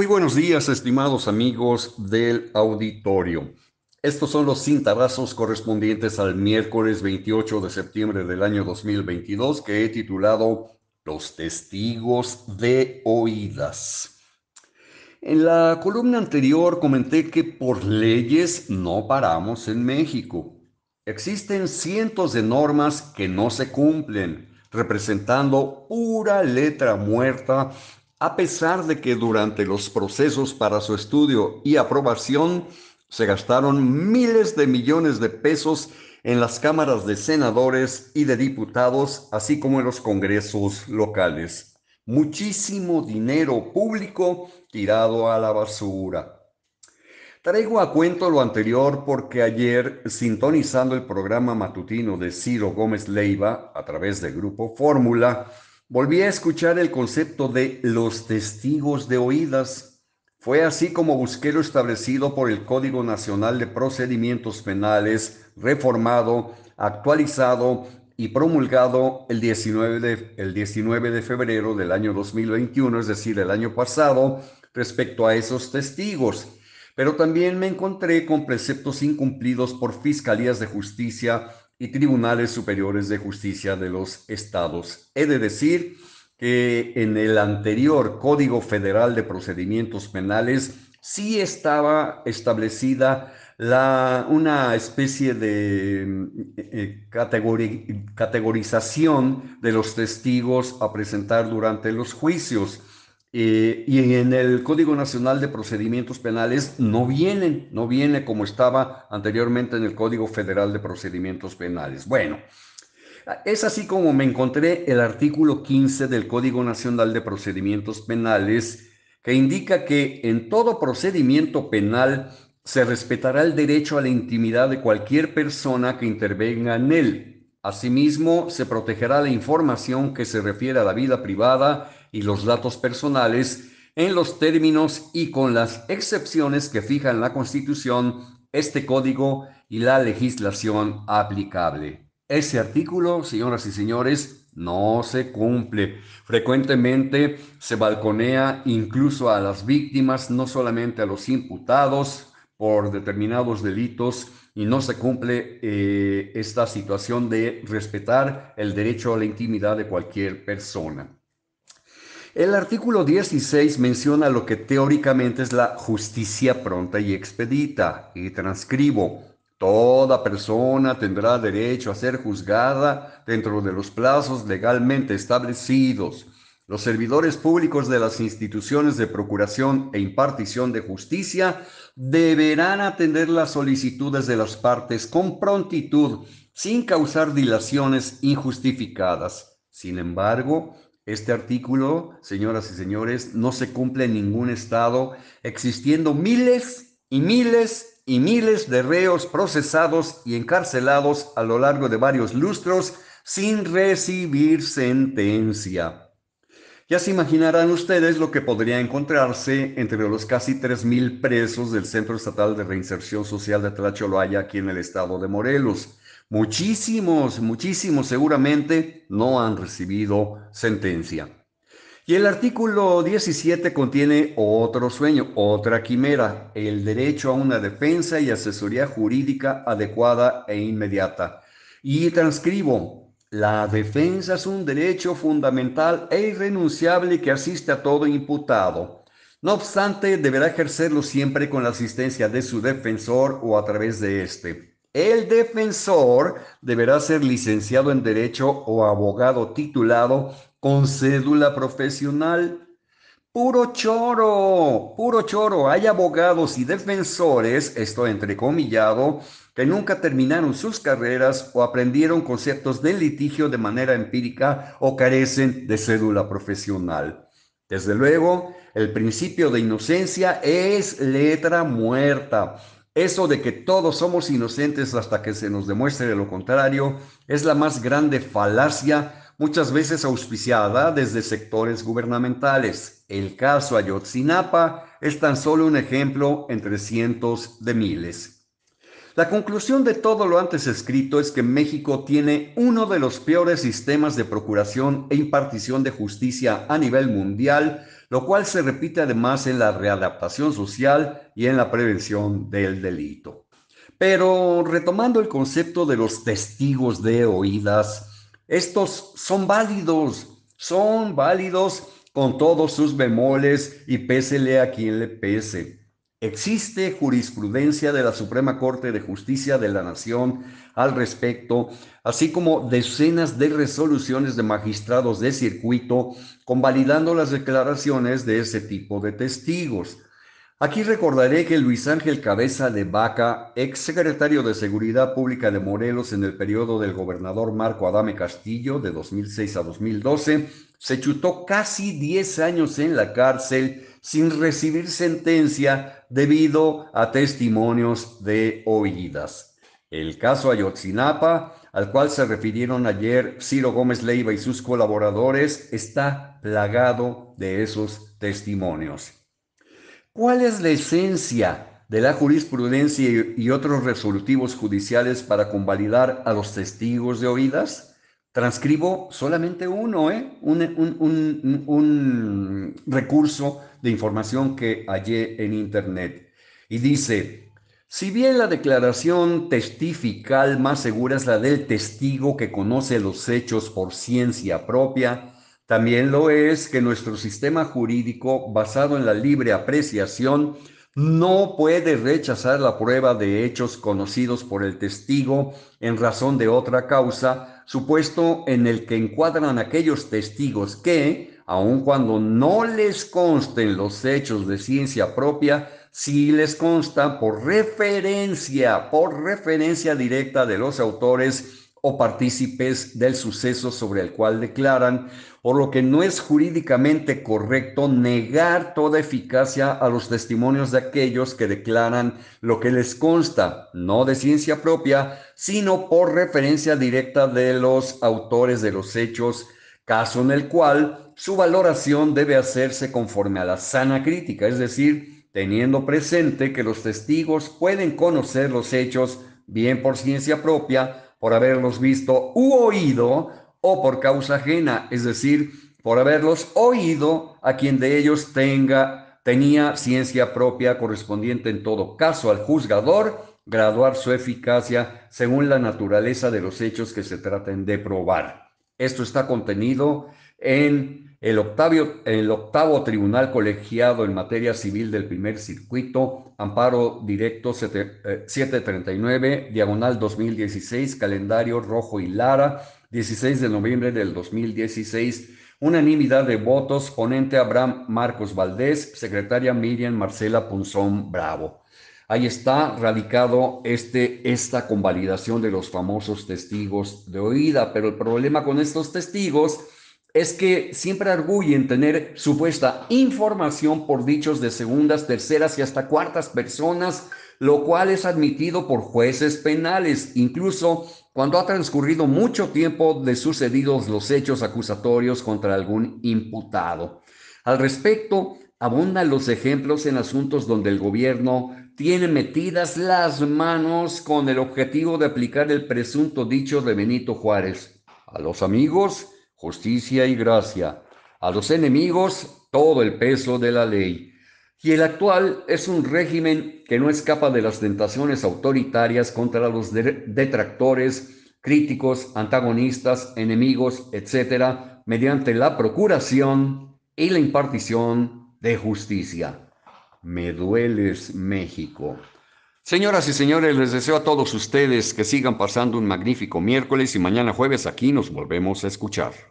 Muy buenos días, estimados amigos del auditorio. Estos son los cintarazos correspondientes al miércoles 28 de septiembre del año 2022 que he titulado Los testigos de oídas. En la columna anterior comenté que por leyes no paramos en México. Existen cientos de normas que no se cumplen, representando pura letra muerta a pesar de que durante los procesos para su estudio y aprobación se gastaron miles de millones de pesos en las cámaras de senadores y de diputados, así como en los congresos locales. Muchísimo dinero público tirado a la basura. Traigo a cuento lo anterior porque ayer, sintonizando el programa matutino de Ciro Gómez Leiva a través del grupo Fórmula, Volví a escuchar el concepto de los testigos de oídas. Fue así como busqué lo establecido por el Código Nacional de Procedimientos Penales, reformado, actualizado y promulgado el 19 de, febrero del año 2021, es decir, el año pasado, respecto a esos testigos. Pero también me encontré con preceptos incumplidos por fiscalías de justicia y tribunales superiores de justicia de los estados. He de decir que en el anterior Código Federal de Procedimientos Penales sí estaba establecida la, una especie de mm, eh, categorización de los testigos a presentar durante los juicios. Eh, y en el Código Nacional de Procedimientos Penales no vienen, no viene como estaba anteriormente en el Código Federal de Procedimientos Penales. Bueno, es así como me encontré el artículo 15 del Código Nacional de Procedimientos Penales que indica que en todo procedimiento penal se respetará el derecho a la intimidad de cualquier persona que intervenga en él. Asimismo, se protegerá la información que se refiere a la vida privada y los datos personales en los términos y con las excepciones que fijan la Constitución, este código y la legislación aplicable. Ese artículo, señoras y señores, no se cumple. Frecuentemente se balconea incluso a las víctimas, no solamente a los imputados por determinados delitos, y no se cumple eh, esta situación de respetar el derecho a la intimidad de cualquier persona. El artículo 16 menciona lo que teóricamente es la justicia pronta y expedita, y transcribo. Toda persona tendrá derecho a ser juzgada dentro de los plazos legalmente establecidos. Los servidores públicos de las instituciones de procuración e impartición de justicia deberán atender las solicitudes de las partes con prontitud, sin causar dilaciones injustificadas. Sin embargo, este artículo, señoras y señores, no se cumple en ningún estado, existiendo miles y miles y miles de reos procesados y encarcelados a lo largo de varios lustros sin recibir sentencia. Ya se imaginarán ustedes lo que podría encontrarse entre los casi 3.000 presos del Centro Estatal de Reinserción Social de Tlacholoaya aquí en el estado de Morelos. Muchísimos, muchísimos seguramente no han recibido sentencia. Y el artículo 17 contiene otro sueño, otra quimera, el derecho a una defensa y asesoría jurídica adecuada e inmediata. Y transcribo, la defensa es un derecho fundamental e irrenunciable que asiste a todo imputado. No obstante, deberá ejercerlo siempre con la asistencia de su defensor o a través de éste. El defensor deberá ser licenciado en Derecho o abogado titulado con cédula profesional. Puro choro, puro choro. Hay abogados y defensores, esto entrecomillado, que nunca terminaron sus carreras o aprendieron conceptos de litigio de manera empírica o carecen de cédula profesional. Desde luego, el principio de inocencia es letra muerta. Eso de que todos somos inocentes hasta que se nos demuestre lo contrario es la más grande falacia, muchas veces auspiciada desde sectores gubernamentales. El caso Ayotzinapa es tan solo un ejemplo entre cientos de miles. La conclusión de todo lo antes escrito es que México tiene uno de los peores sistemas de procuración e impartición de justicia a nivel mundial, lo cual se repite además en la readaptación social y en la prevención del delito. Pero retomando el concepto de los testigos de oídas, estos son válidos, son válidos con todos sus bemoles y pésele a quien le pese. Existe jurisprudencia de la Suprema Corte de Justicia de la Nación al respecto, así como decenas de resoluciones de magistrados de circuito convalidando las declaraciones de ese tipo de testigos. Aquí recordaré que Luis Ángel Cabeza de Vaca, exsecretario de Seguridad Pública de Morelos en el periodo del gobernador Marco Adame Castillo de 2006 a 2012, se chutó casi 10 años en la cárcel sin recibir sentencia debido a testimonios de oídas. El caso Ayotzinapa, al cual se refirieron ayer Ciro Gómez Leiva y sus colaboradores, está plagado de esos testimonios. ¿Cuál es la esencia de la jurisprudencia y otros resolutivos judiciales para convalidar a los testigos de oídas? transcribo solamente uno, ¿eh? un, un, recurso de información que hallé en Internet. Y dice, si bien la declaración testifical más segura es la del testigo que conoce los hechos por ciencia propia, también lo es que nuestro sistema jurídico basado en la libre apreciación no puede rechazar la prueba de hechos conocidos por el testigo en razón de otra causa supuesto en el que encuadran aquellos testigos que, aun cuando no les consten los hechos de ciencia propia, sí les consta por referencia, por referencia directa de los autores o partícipes del suceso sobre el cual declaran, por lo que no es jurídicamente correcto negar toda eficacia a los testimonios de aquellos que declaran lo que les consta, no de ciencia propia, sino por referencia directa de los autores de los hechos, caso en el cual su valoración debe hacerse conforme a la sana crítica, es decir, teniendo presente que los testigos pueden conocer los hechos bien por ciencia propia, por haberlos visto u oído, o por causa ajena, es decir, por haberlos oído a quien de ellos tenga, tenía ciencia propia correspondiente en todo caso al juzgador, graduar su eficacia según la naturaleza de los hechos que se traten de probar. Esto está contenido en el, el octavo tribunal colegiado en materia civil del primer circuito, amparo directo 739, eh, diagonal 2016, calendario rojo y Lara, 16 de noviembre del 2016. Unanimidad de votos, ponente Abraham Marcos Valdés, secretaria Miriam Marcela Punzón Bravo. Ahí está radicado este, esta convalidación de los famosos testigos de oída, pero el problema con estos testigos es que siempre arguyen tener supuesta información por dichos de segundas, terceras y hasta cuartas personas, lo cual es admitido por jueces penales, incluso cuando ha transcurrido mucho tiempo de sucedidos los hechos acusatorios contra algún imputado. Al respecto, abundan los ejemplos en asuntos donde el gobierno tiene metidas las manos con el objetivo de aplicar el presunto dicho de Benito Juárez. A los amigos, justicia y gracia, a los enemigos todo el peso de la ley. Y el actual es un régimen que no escapa de las tentaciones autoritarias contra los detractores, críticos, antagonistas, enemigos, etcétera, mediante la procuración y la impartición de justicia. Me dueles, México. Señoras y señores, les deseo a todos ustedes que sigan pasando un magnífico miércoles y mañana jueves aquí nos volvemos a escuchar.